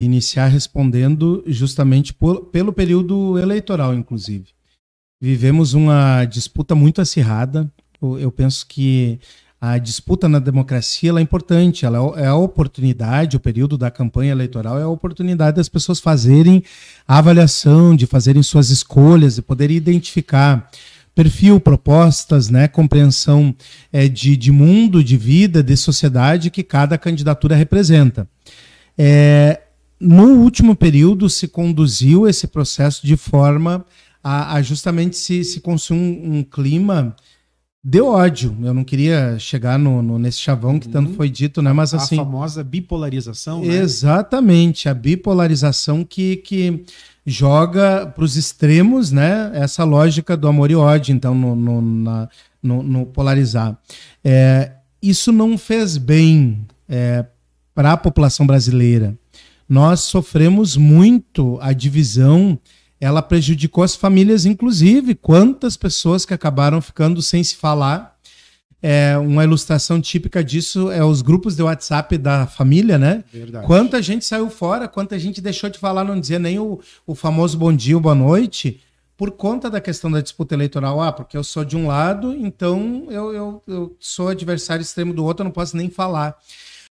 iniciar respondendo justamente por, pelo período eleitoral, inclusive. Vivemos uma disputa muito acirrada. Eu, eu penso que a disputa na democracia é importante, ela é a oportunidade, o período da campanha eleitoral é a oportunidade das pessoas fazerem a avaliação, de fazerem suas escolhas, de poder identificar perfil, propostas, né, compreensão é, de, de mundo, de vida, de sociedade que cada candidatura representa. É, no último período se conduziu esse processo de forma a, a justamente se, se consumir um, um, clima de ódio. Eu não queria chegar no, no nesse chavão que tanto uhum. foi dito, né? Mas assim. A famosa bipolarização. Né? Exatamente, a bipolarização que, que joga para os extremos, né? Essa lógica do amor e ódio, então, no, no, na, no, no polarizar. É, isso não fez bem é, para a população brasileira nós sofremos muito a divisão, ela prejudicou as famílias, inclusive. Quantas pessoas que acabaram ficando sem se falar. É, uma ilustração típica disso é os grupos de WhatsApp da família, né? Verdade. Quanta gente saiu fora, quanta gente deixou de falar, não dizer nem o, o famoso bom dia ou boa noite, por conta da questão da disputa eleitoral. Ah, porque eu sou de um lado, então eu, eu, eu sou adversário extremo do outro, eu não posso nem falar.